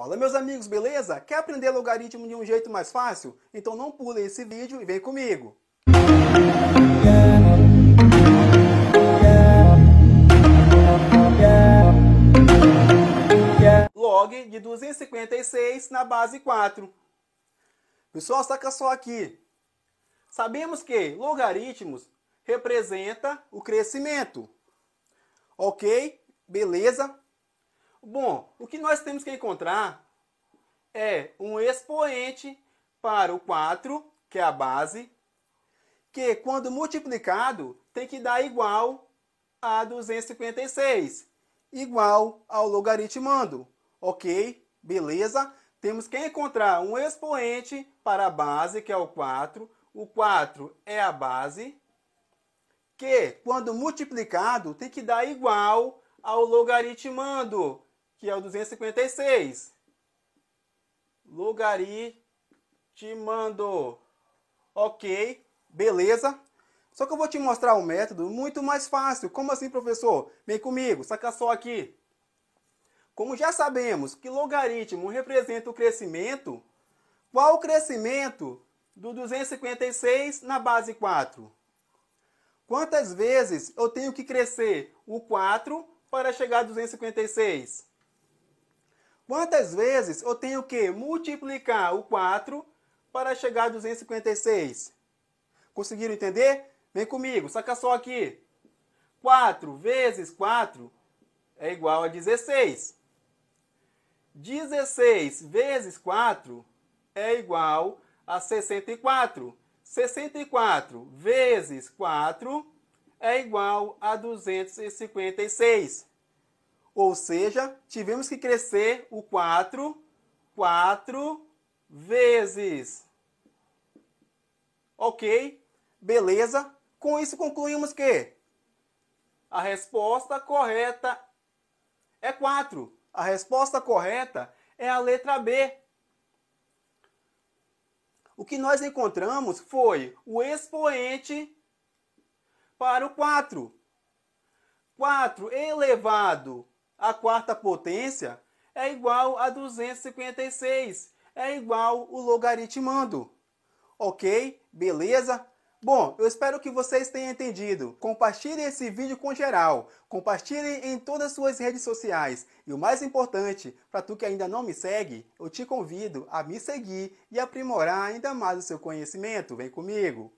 Fala meus amigos, beleza? Quer aprender logaritmo de um jeito mais fácil? Então não pule esse vídeo e vem comigo! Log de 256 na base 4. Pessoal, saca só aqui. Sabemos que logaritmos representa o crescimento. Ok? Beleza? Bom, o que nós temos que encontrar é um expoente para o 4, que é a base, que quando multiplicado tem que dar igual a 256, igual ao logaritmando. Ok? Beleza? Temos que encontrar um expoente para a base, que é o 4. O 4 é a base, que quando multiplicado tem que dar igual ao logaritmando, que é o 256. Logaritmando. Ok, beleza. Só que eu vou te mostrar um método muito mais fácil. Como assim, professor? Vem comigo, saca só aqui. Como já sabemos que logaritmo representa o crescimento, qual o crescimento do 256 na base 4? Quantas vezes eu tenho que crescer o 4 para chegar a 256? Quantas vezes eu tenho que multiplicar o 4 para chegar a 256? Conseguiram entender? Vem comigo, saca só aqui. 4 vezes 4 é igual a 16. 16 vezes 4 é igual a 64. 64 vezes 4 é igual a 256. Ou seja, tivemos que crescer o 4 quatro vezes. Ok? Beleza? Com isso concluímos que a resposta correta é 4. A resposta correta é a letra B. O que nós encontramos foi o expoente para o 4. 4 elevado a quarta potência é igual a 256, é igual o logaritmando. Ok? Beleza? Bom, eu espero que vocês tenham entendido. Compartilhe esse vídeo com geral, compartilhe em todas as suas redes sociais e o mais importante, para tu que ainda não me segue, eu te convido a me seguir e aprimorar ainda mais o seu conhecimento. Vem comigo!